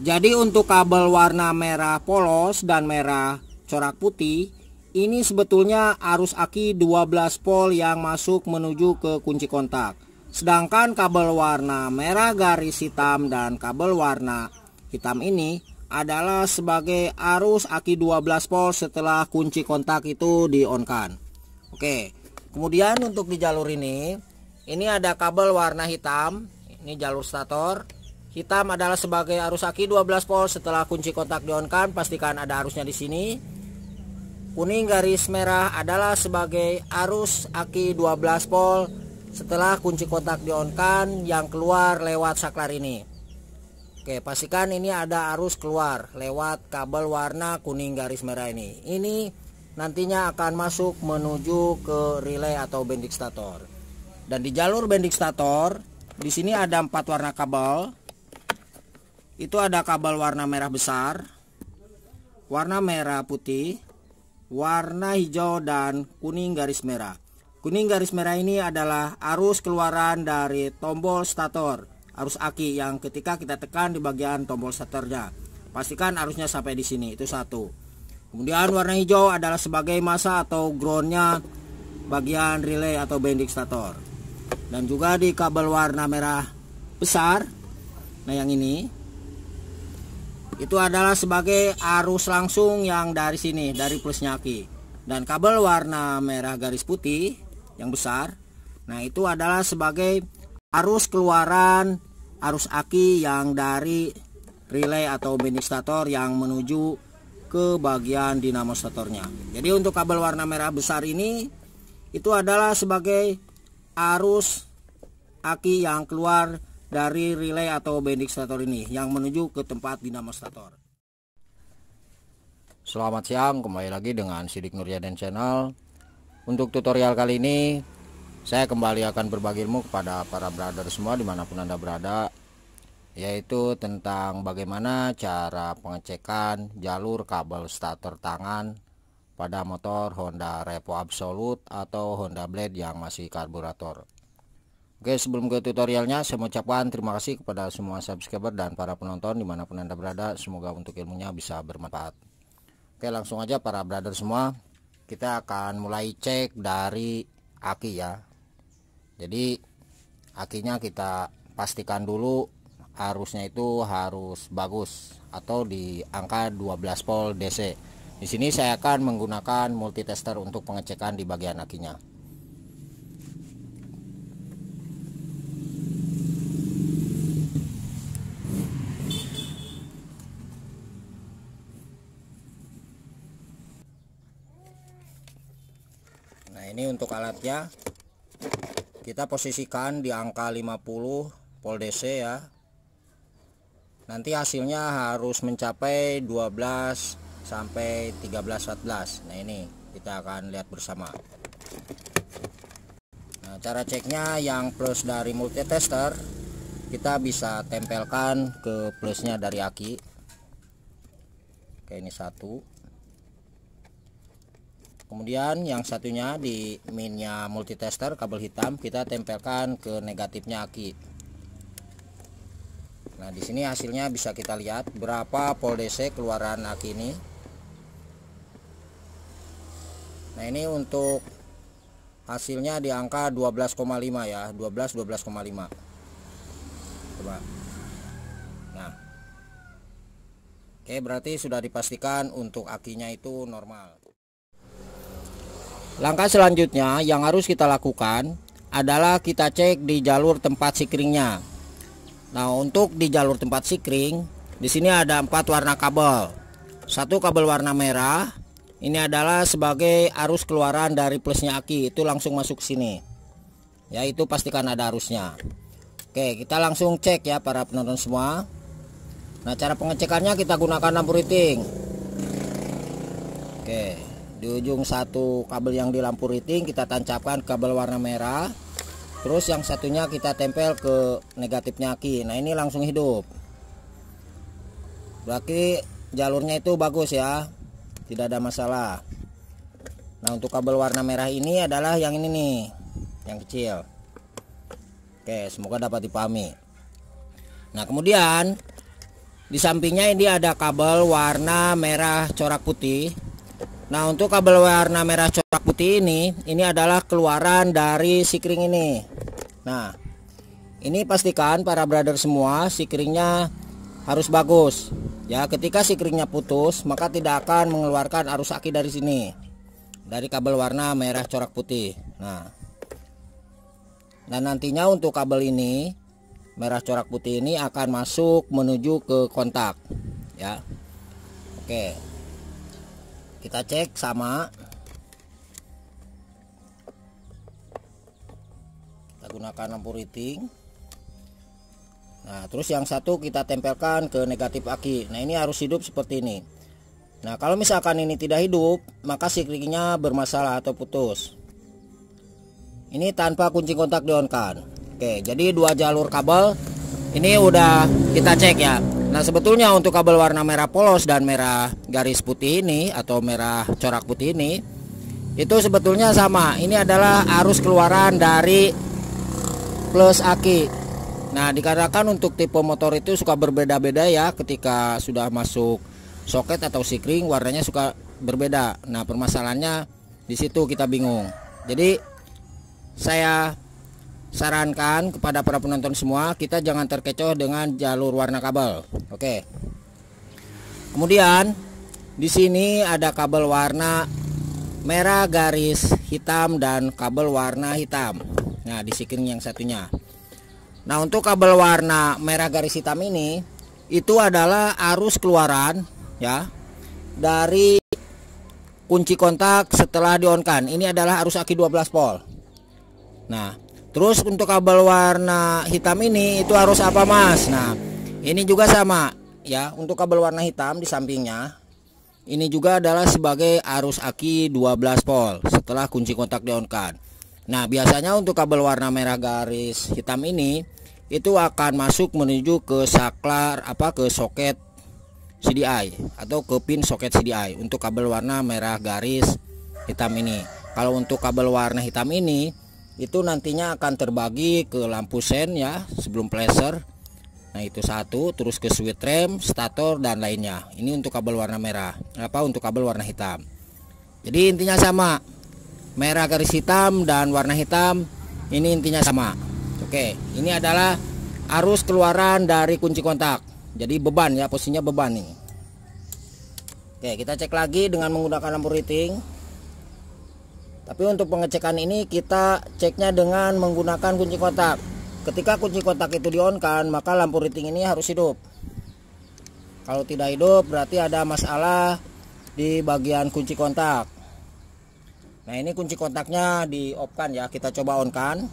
Jadi untuk kabel warna merah polos dan merah corak putih ini sebetulnya arus aki 12 volt yang masuk menuju ke kunci kontak. Sedangkan kabel warna merah garis hitam dan kabel warna hitam ini adalah sebagai arus aki 12 volt setelah kunci kontak itu di dionkan. Oke. Kemudian untuk di jalur ini ini ada kabel warna hitam, ini jalur stator Hitam adalah sebagai arus aki 12 volt setelah kunci kontak di on kan pastikan ada arusnya di sini. Kuning garis merah adalah sebagai arus aki 12 volt setelah kunci kontak di on kan yang keluar lewat saklar ini. Oke, pastikan ini ada arus keluar lewat kabel warna kuning garis merah ini. Ini nantinya akan masuk menuju ke relay atau bendik stator. Dan di jalur bendik stator, di sini ada empat warna kabel itu ada kabel warna merah besar, warna merah putih, warna hijau dan kuning garis merah. Kuning garis merah ini adalah arus keluaran dari tombol stator, arus aki yang ketika kita tekan di bagian tombol statornya. Pastikan arusnya sampai di sini, itu satu. Kemudian warna hijau adalah sebagai masa atau groundnya bagian relay atau bending stator. Dan juga di kabel warna merah besar, nah yang ini itu adalah sebagai arus langsung yang dari sini dari plus nyaki dan kabel warna merah garis putih yang besar nah itu adalah sebagai arus keluaran arus aki yang dari relay atau benistator yang menuju ke bagian dinamo statornya jadi untuk kabel warna merah besar ini itu adalah sebagai arus aki yang keluar dari relay atau bending stator ini yang menuju ke tempat dinamo stator. Selamat siang, kembali lagi dengan Sidik Nurjaden Channel. Untuk tutorial kali ini, saya kembali akan berbagi ilmu kepada para brother semua dimanapun Anda berada, yaitu tentang bagaimana cara pengecekan jalur kabel stator tangan pada motor Honda Repo Absolute atau Honda Blade yang masih karburator. Oke sebelum ke tutorialnya saya mengucapkan terima kasih kepada semua subscriber dan para penonton dimanapun anda berada semoga untuk ilmunya bisa bermanfaat Oke langsung aja para brother semua kita akan mulai cek dari aki ya jadi akinya kita pastikan dulu arusnya itu harus bagus atau di angka 12 volt DC di sini saya akan menggunakan multitester untuk pengecekan di bagian akinya ini untuk alatnya kita posisikan di angka 50 volt DC ya nanti hasilnya harus mencapai 12 sampai 13 14 nah ini kita akan lihat bersama nah cara ceknya yang plus dari multitester kita bisa tempelkan ke plusnya dari aki oke ini satu kemudian yang satunya di minnya multitester kabel hitam kita tempelkan ke negatifnya aki nah di sini hasilnya bisa kita lihat berapa volt DC keluaran aki ini nah ini untuk hasilnya di angka 12,5 ya 12 12,5 coba nah oke berarti sudah dipastikan untuk akinya itu normal Langkah selanjutnya yang harus kita lakukan adalah kita cek di jalur tempat sikringnya. Nah, untuk di jalur tempat sikring, di sini ada empat warna kabel. Satu kabel warna merah, ini adalah sebagai arus keluaran dari plusnya aki, itu langsung masuk sini. Ya, itu pastikan ada arusnya. Oke, kita langsung cek ya para penonton semua. Nah, cara pengecekannya kita gunakan lampu riting. Oke di ujung satu kabel yang di lampu riting kita tancapkan kabel warna merah terus yang satunya kita tempel ke negatifnya aki nah ini langsung hidup berarti jalurnya itu bagus ya tidak ada masalah nah untuk kabel warna merah ini adalah yang ini nih yang kecil oke semoga dapat dipahami nah kemudian di sampingnya ini ada kabel warna merah corak putih Nah untuk kabel warna merah corak putih ini ini adalah keluaran dari sikring ini. Nah ini pastikan para brother semua sikringnya harus bagus ya ketika sikringnya putus maka tidak akan mengeluarkan arus aki dari sini dari kabel warna merah corak putih. Nah dan nantinya untuk kabel ini merah corak putih ini akan masuk menuju ke kontak ya. Oke. Okay kita cek sama kita gunakan lampu riting nah terus yang satu kita tempelkan ke negatif aki nah ini harus hidup seperti ini nah kalau misalkan ini tidak hidup maka sikliknya bermasalah atau putus ini tanpa kunci kontak dionkan oke jadi dua jalur kabel ini udah kita cek ya Nah sebetulnya untuk kabel warna merah polos dan merah garis putih ini atau merah corak putih ini itu sebetulnya sama. Ini adalah arus keluaran dari plus aki. Nah dikarenakan untuk tipe motor itu suka berbeda-beda ya ketika sudah masuk soket atau sikring warnanya suka berbeda. Nah permasalahannya di situ kita bingung. Jadi saya sarankan kepada para penonton semua kita jangan terkecoh dengan jalur warna kabel oke kemudian di sini ada kabel warna merah garis hitam dan kabel warna hitam nah di sini yang satunya nah untuk kabel warna merah garis hitam ini itu adalah arus keluaran ya dari kunci kontak setelah dionkan ini adalah arus aki 12 volt nah Terus untuk kabel warna hitam ini itu harus apa mas? Nah ini juga sama ya untuk kabel warna hitam di sampingnya ini juga adalah sebagai arus aki 12 volt setelah kunci kontak di -kan. Nah biasanya untuk kabel warna merah garis hitam ini itu akan masuk menuju ke saklar apa ke soket CDI atau ke pin soket CDI untuk kabel warna merah garis hitam ini. Kalau untuk kabel warna hitam ini itu nantinya akan terbagi ke lampu sen ya sebelum flasher nah itu satu terus ke switch rem stator dan lainnya ini untuk kabel warna merah apa untuk kabel warna hitam jadi intinya sama merah garis hitam dan warna hitam ini intinya sama oke ini adalah arus keluaran dari kunci kontak jadi beban ya posisinya beban ini oke kita cek lagi dengan menggunakan lampu rating tapi untuk pengecekan ini kita ceknya dengan menggunakan kunci kotak. Ketika kunci kotak itu dionkan, maka lampu riting ini harus hidup. Kalau tidak hidup, berarti ada masalah di bagian kunci kontak. Nah, ini kunci kontaknya di off kan ya, kita coba on kan.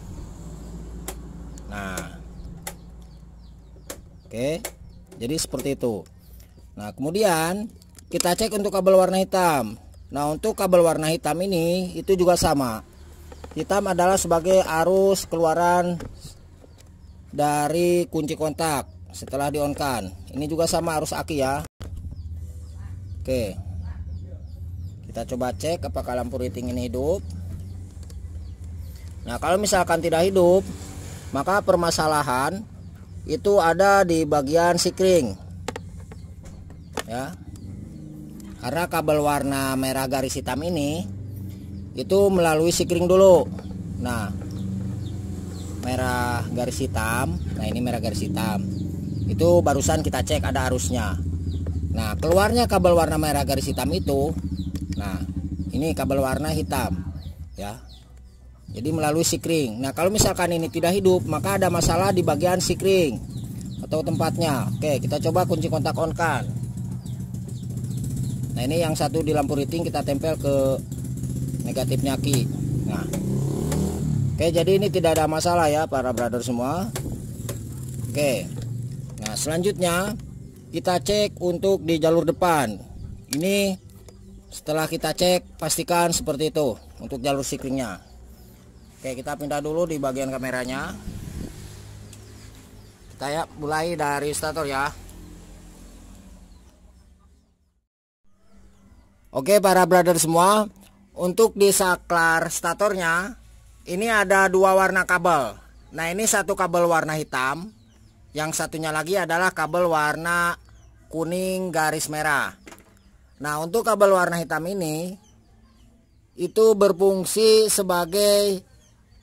Nah. Oke. Jadi seperti itu. Nah, kemudian kita cek untuk kabel warna hitam. Nah untuk kabel warna hitam ini itu juga sama Hitam adalah sebagai arus keluaran dari kunci kontak setelah di dionkan Ini juga sama arus aki ya Oke Kita coba cek apakah lampu riting ini hidup Nah kalau misalkan tidak hidup Maka permasalahan itu ada di bagian sikring Ya karena kabel warna merah garis hitam ini itu melalui sikring dulu nah merah garis hitam nah ini merah garis hitam itu barusan kita cek ada arusnya nah keluarnya kabel warna merah garis hitam itu nah ini kabel warna hitam ya jadi melalui sikring nah kalau misalkan ini tidak hidup maka ada masalah di bagian sikring atau tempatnya oke kita coba kunci kontak on kan nah ini yang satu di lampu riting kita tempel ke negatifnya ki nah oke jadi ini tidak ada masalah ya para brother semua oke nah selanjutnya kita cek untuk di jalur depan ini setelah kita cek pastikan seperti itu untuk jalur siklingnya oke kita pindah dulu di bagian kameranya kita ya mulai dari stator ya Oke para brother semua Untuk di saklar statornya Ini ada dua warna kabel Nah ini satu kabel warna hitam Yang satunya lagi adalah kabel warna kuning garis merah Nah untuk kabel warna hitam ini Itu berfungsi sebagai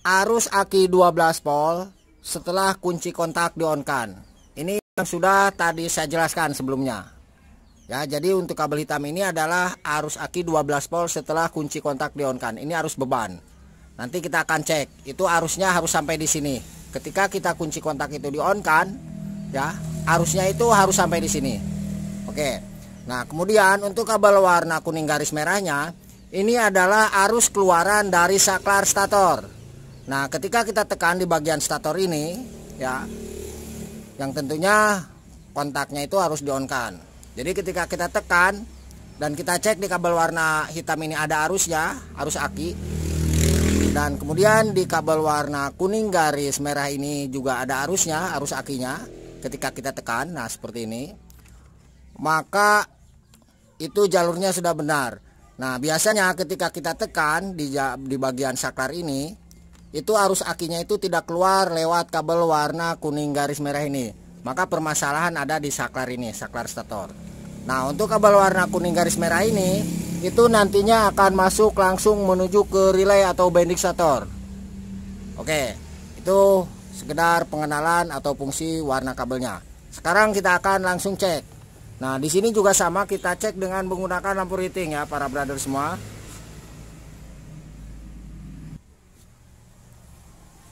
arus aki 12 volt setelah kunci kontak di dionkan. Ini yang sudah tadi saya jelaskan sebelumnya. Ya, jadi untuk kabel hitam ini adalah arus aki 12 volt setelah kunci kontak dionkan. Ini arus beban. Nanti kita akan cek. Itu arusnya harus sampai di sini. Ketika kita kunci kontak itu dionkan, ya, arusnya itu harus sampai di sini. Oke. Nah, kemudian untuk kabel warna kuning garis merahnya, ini adalah arus keluaran dari saklar stator. Nah, ketika kita tekan di bagian stator ini, ya, yang tentunya kontaknya itu harus dionkan. Jadi ketika kita tekan dan kita cek di kabel warna hitam ini ada arusnya, arus aki. Dan kemudian di kabel warna kuning garis merah ini juga ada arusnya, arus akinya ketika kita tekan. Nah, seperti ini. Maka itu jalurnya sudah benar. Nah, biasanya ketika kita tekan di di bagian saklar ini, itu arus akinya itu tidak keluar lewat kabel warna kuning garis merah ini maka permasalahan ada di saklar ini saklar stator nah untuk kabel warna kuning garis merah ini itu nantinya akan masuk langsung menuju ke relay atau bending stator oke itu sekedar pengenalan atau fungsi warna kabelnya sekarang kita akan langsung cek nah di sini juga sama kita cek dengan menggunakan lampu rating ya para brother semua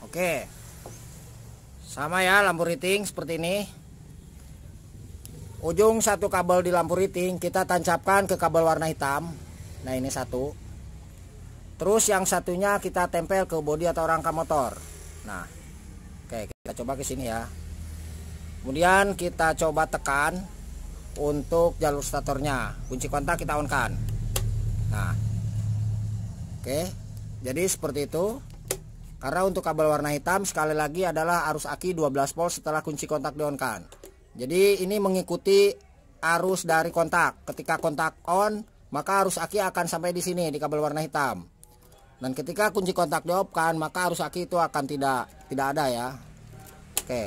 oke sama ya lampu riting seperti ini ujung satu kabel di lampu riting kita tancapkan ke kabel warna hitam nah ini satu terus yang satunya kita tempel ke bodi atau rangka motor nah oke kita coba ke sini ya kemudian kita coba tekan untuk jalur statornya kunci kontak kita onkan nah oke jadi seperti itu karena untuk kabel warna hitam sekali lagi adalah arus aki 12 volt setelah kunci kontak dionkan. Jadi ini mengikuti arus dari kontak. Ketika kontak on, maka arus aki akan sampai di sini di kabel warna hitam. Dan ketika kunci kontak diopkan, maka arus aki itu akan tidak tidak ada ya. Oke.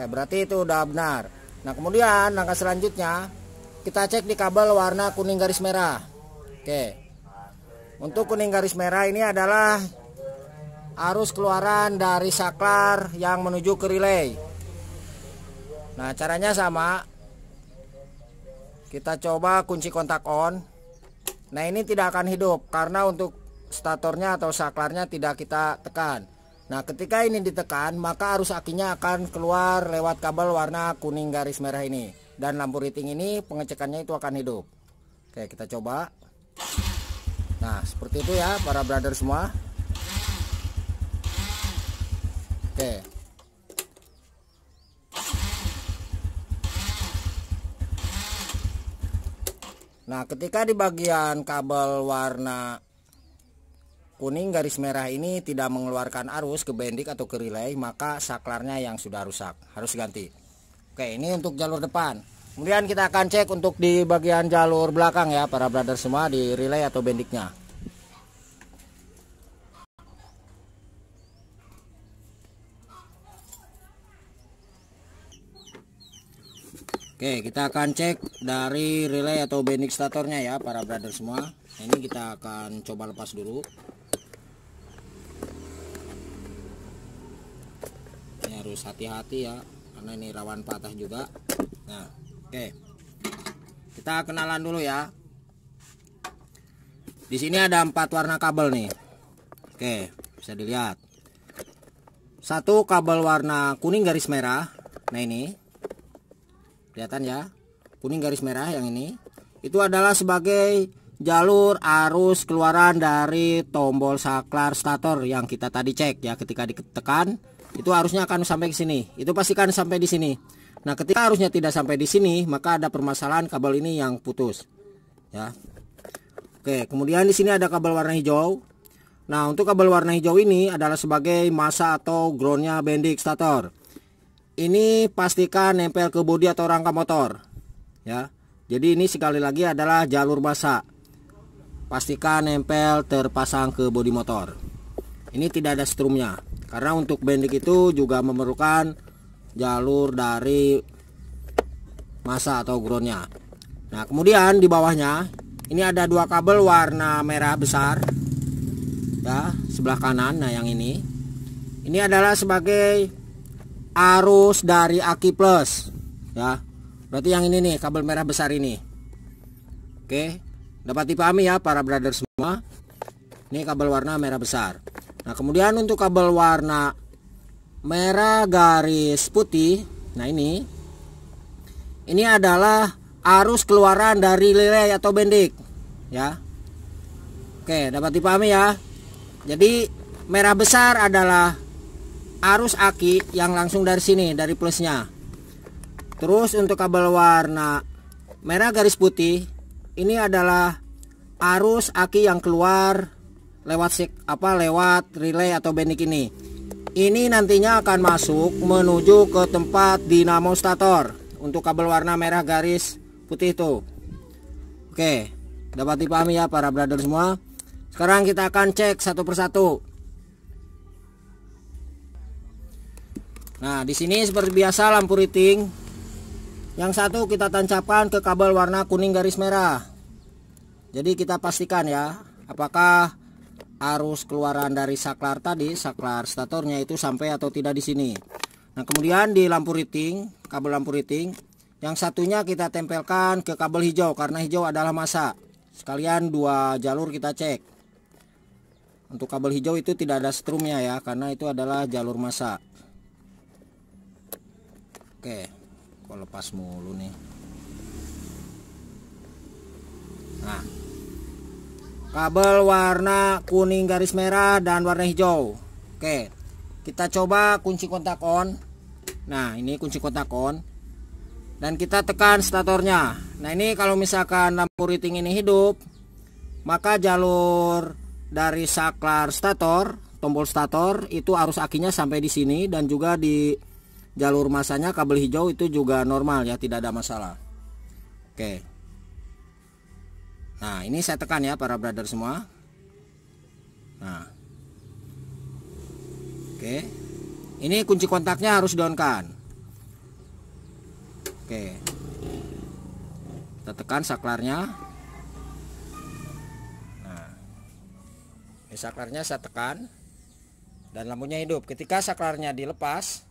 Ya, berarti itu udah benar. Nah, kemudian langkah selanjutnya kita cek di kabel warna kuning garis merah. Oke. Untuk kuning garis merah ini adalah arus keluaran dari saklar yang menuju ke relay nah caranya sama kita coba kunci kontak on nah ini tidak akan hidup karena untuk statornya atau saklarnya tidak kita tekan Nah ketika ini ditekan maka arus akinya akan keluar lewat kabel warna kuning garis merah ini Dan lampu riting ini pengecekannya itu akan hidup Oke kita coba Nah seperti itu ya para brother semua Oke. Nah, ketika di bagian kabel warna kuning garis merah ini tidak mengeluarkan arus ke bendik atau ke relay, maka saklarnya yang sudah rusak harus ganti. Oke, ini untuk jalur depan. Kemudian kita akan cek untuk di bagian jalur belakang ya para brother semua di relay atau bendiknya. Oke kita akan cek dari relay atau benik statornya ya para brother semua ini kita akan coba lepas dulu ini harus hati-hati ya karena ini rawan patah juga nah oke kita kenalan dulu ya di sini ada empat warna kabel nih oke bisa dilihat satu kabel warna kuning garis merah nah ini kelihatan ya kuning garis merah yang ini itu adalah sebagai jalur arus keluaran dari tombol saklar stator yang kita tadi cek ya ketika ditekan itu arusnya akan sampai ke sini itu pastikan sampai di sini nah ketika arusnya tidak sampai di sini maka ada permasalahan kabel ini yang putus ya oke kemudian di sini ada kabel warna hijau nah untuk kabel warna hijau ini adalah sebagai masa atau groundnya bendik stator ini pastikan nempel ke bodi atau rangka motor ya jadi ini sekali lagi adalah jalur basah pastikan nempel terpasang ke bodi motor ini tidak ada strumnya karena untuk bendik itu juga memerlukan jalur dari masa atau groundnya nah kemudian di bawahnya ini ada dua kabel warna merah besar ya sebelah kanan nah yang ini ini adalah sebagai arus dari aki plus ya berarti yang ini nih kabel merah besar ini oke dapat dipahami ya para brother semua ini kabel warna merah besar nah kemudian untuk kabel warna merah garis putih nah ini ini adalah arus keluaran dari lele atau bendik ya oke dapat dipahami ya jadi merah besar adalah arus aki yang langsung dari sini dari plusnya terus untuk kabel warna merah garis putih ini adalah arus aki yang keluar lewat sik, apa lewat relay atau bendik ini ini nantinya akan masuk menuju ke tempat dinamo stator untuk kabel warna merah garis putih itu oke dapat dipahami ya para brother semua sekarang kita akan cek satu persatu Nah, di sini seperti biasa lampu riting. Yang satu kita tancapkan ke kabel warna kuning garis merah. Jadi kita pastikan ya, apakah arus keluaran dari saklar tadi, saklar statornya itu sampai atau tidak di sini. Nah, kemudian di lampu riting, kabel lampu riting, yang satunya kita tempelkan ke kabel hijau karena hijau adalah masa. Sekalian dua jalur kita cek. Untuk kabel hijau itu tidak ada strumnya ya karena itu adalah jalur masa. Oke, kok lepas mulu nih. Nah, kabel warna kuning garis merah dan warna hijau. Oke, kita coba kunci kontak on. Nah, ini kunci kontak on. Dan kita tekan statornya. Nah, ini kalau misalkan lampu riting ini hidup, maka jalur dari saklar stator, tombol stator itu arus akinya sampai di sini dan juga di jalur masanya kabel hijau itu juga normal ya tidak ada masalah oke nah ini saya tekan ya para brother semua nah oke ini kunci kontaknya harus downkan oke kita tekan saklarnya Nah, saklarnya saya tekan dan lampunya hidup ketika saklarnya dilepas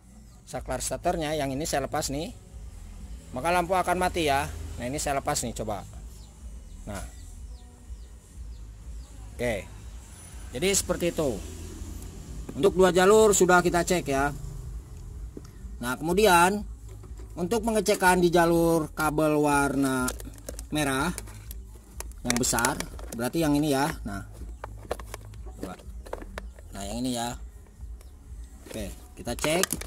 saklar starternya yang ini saya lepas nih maka lampu akan mati ya nah ini saya lepas nih coba nah oke jadi seperti itu untuk dua jalur sudah kita cek ya nah kemudian untuk pengecekan di jalur kabel warna merah yang besar berarti yang ini ya nah nah yang ini ya oke kita cek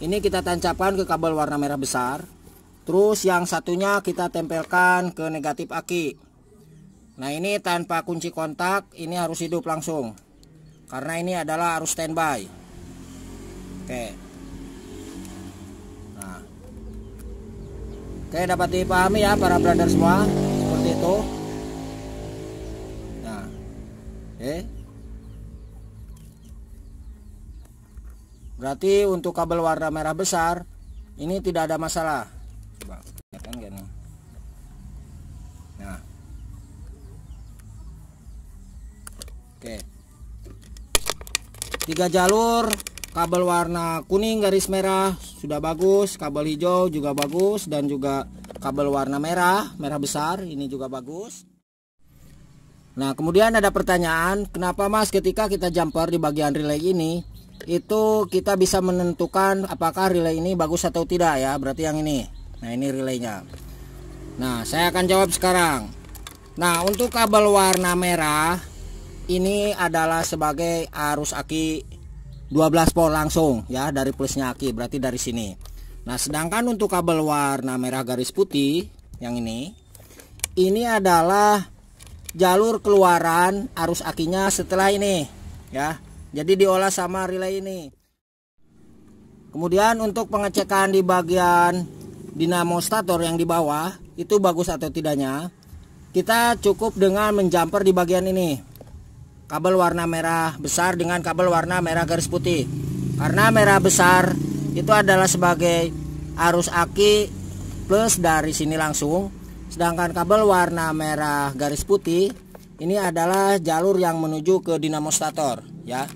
ini kita tancapkan ke kabel warna merah besar terus yang satunya kita tempelkan ke negatif aki nah ini tanpa kunci kontak ini harus hidup langsung karena ini adalah arus standby oke nah oke dapat dipahami ya para brother semua seperti itu nah oke berarti untuk kabel warna merah besar ini tidak ada masalah nah oke tiga jalur kabel warna kuning garis merah sudah bagus kabel hijau juga bagus dan juga kabel warna merah merah besar ini juga bagus Nah, kemudian ada pertanyaan, kenapa Mas ketika kita jumper di bagian relay ini itu kita bisa menentukan apakah relay ini bagus atau tidak ya berarti yang ini nah ini relaynya nah saya akan jawab sekarang nah untuk kabel warna merah ini adalah sebagai arus aki 12 volt langsung ya dari plusnya aki berarti dari sini nah sedangkan untuk kabel warna merah garis putih yang ini ini adalah jalur keluaran arus akinya setelah ini ya jadi diolah sama relay ini. Kemudian untuk pengecekan di bagian dinamo stator yang di bawah itu bagus atau tidaknya, kita cukup dengan menjumper di bagian ini. Kabel warna merah besar dengan kabel warna merah garis putih. Karena merah besar itu adalah sebagai arus aki plus dari sini langsung. Sedangkan kabel warna merah garis putih ini adalah jalur yang menuju ke dinamo stator ya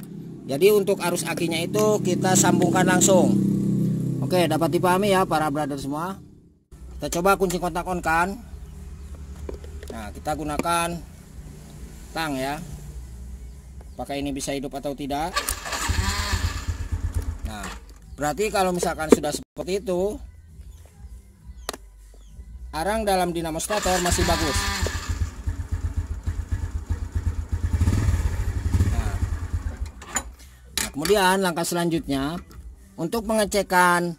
jadi untuk arus akinya itu kita sambungkan langsung oke dapat dipahami ya para brother semua kita coba kunci kontak on kan nah kita gunakan tang ya apakah ini bisa hidup atau tidak nah berarti kalau misalkan sudah seperti itu arang dalam dinamo stator masih bagus kemudian langkah selanjutnya untuk pengecekan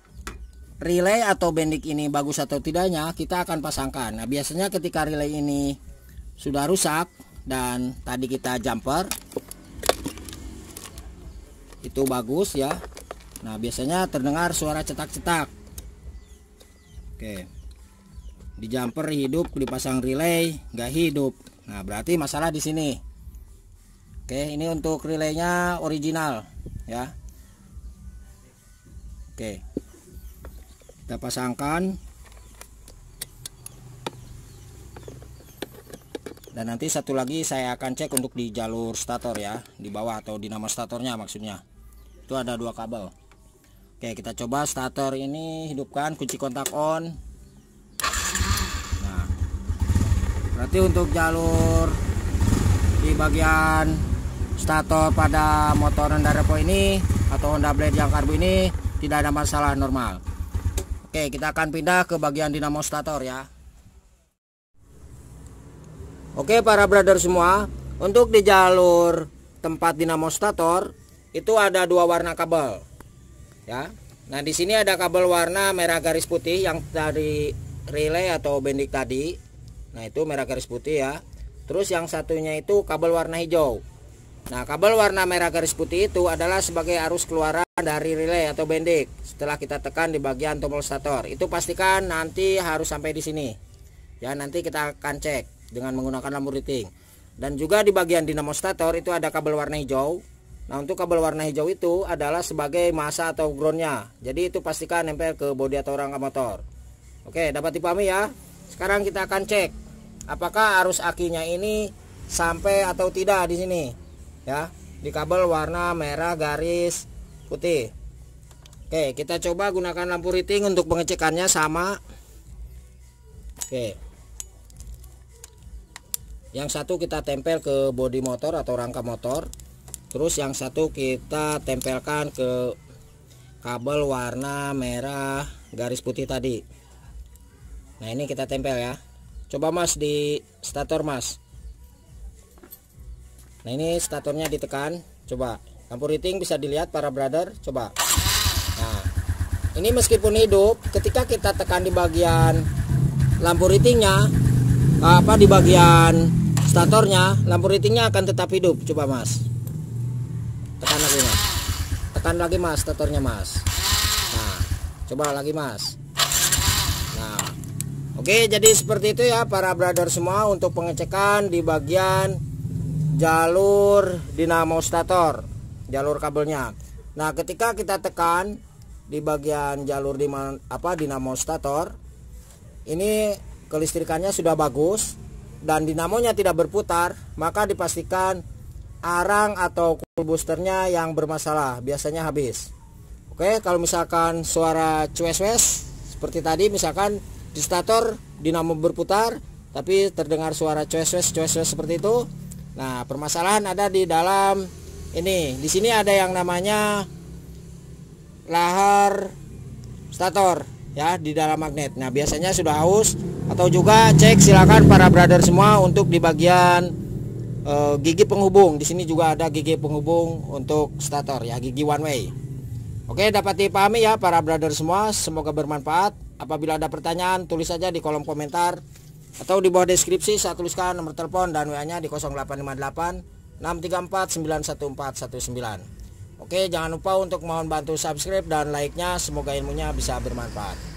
relay atau bendik ini bagus atau tidaknya kita akan pasangkan nah biasanya ketika relay ini sudah rusak dan tadi kita jumper itu bagus ya nah biasanya terdengar suara cetak-cetak oke di jumper hidup dipasang relay nggak hidup nah berarti masalah di sini Oke, ini untuk relaynya original ya. Oke. Kita pasangkan. Dan nanti satu lagi saya akan cek untuk di jalur stator ya, di bawah atau dinamo statornya maksudnya. Itu ada dua kabel. Oke, kita coba stator ini hidupkan kunci kontak on. Nah. Berarti untuk jalur di bagian stator pada motor Honda Repo ini atau Honda Blade yang karbu ini tidak ada masalah normal Oke kita akan pindah ke bagian dinamo stator ya Oke para brother semua untuk di jalur tempat dinamo stator itu ada dua warna kabel ya Nah di sini ada kabel warna merah garis putih yang dari relay atau bendik tadi Nah itu merah garis putih ya Terus yang satunya itu kabel warna hijau Nah, kabel warna merah garis putih itu adalah sebagai arus keluaran dari relay atau bendik Setelah kita tekan di bagian tombol stator, itu pastikan nanti harus sampai di sini. Ya, nanti kita akan cek dengan menggunakan lampu riting. Dan juga di bagian dinamo stator itu ada kabel warna hijau. Nah, untuk kabel warna hijau itu adalah sebagai masa atau groundnya. Jadi itu pastikan nempel ke bodi atau rangka motor. Oke, dapat dipahami ya. Sekarang kita akan cek apakah arus akinya ini sampai atau tidak di sini ya di kabel warna merah garis putih oke kita coba gunakan lampu riting untuk pengecekannya sama oke yang satu kita tempel ke bodi motor atau rangka motor terus yang satu kita tempelkan ke kabel warna merah garis putih tadi nah ini kita tempel ya coba mas di stator mas nah ini statornya ditekan coba lampu riting bisa dilihat para brother coba nah ini meskipun hidup ketika kita tekan di bagian lampu ritingnya apa di bagian statornya lampu ritingnya akan tetap hidup coba mas tekan lagi mas tekan lagi mas statornya mas nah coba lagi mas nah oke jadi seperti itu ya para brother semua untuk pengecekan di bagian jalur dinamo stator jalur kabelnya nah ketika kita tekan di bagian jalur di apa dinamo stator ini kelistrikannya sudah bagus dan dinamonya tidak berputar maka dipastikan arang atau cool boosternya yang bermasalah biasanya habis oke kalau misalkan suara cues wes seperti tadi misalkan di stator dinamo berputar tapi terdengar suara cues wes cues wes seperti itu Nah, permasalahan ada di dalam ini. Di sini ada yang namanya lahar stator ya di dalam magnet. Nah, biasanya sudah haus atau juga cek silakan para brother semua untuk di bagian e, gigi penghubung. Di sini juga ada gigi penghubung untuk stator ya, gigi one way. Oke, dapat dipahami ya para brother semua. Semoga bermanfaat. Apabila ada pertanyaan, tulis saja di kolom komentar atau di bawah deskripsi saya tuliskan nomor telepon dan WA-nya di 0858 634 91419. Oke, jangan lupa untuk mohon bantu subscribe dan like-nya. Semoga ilmunya bisa bermanfaat.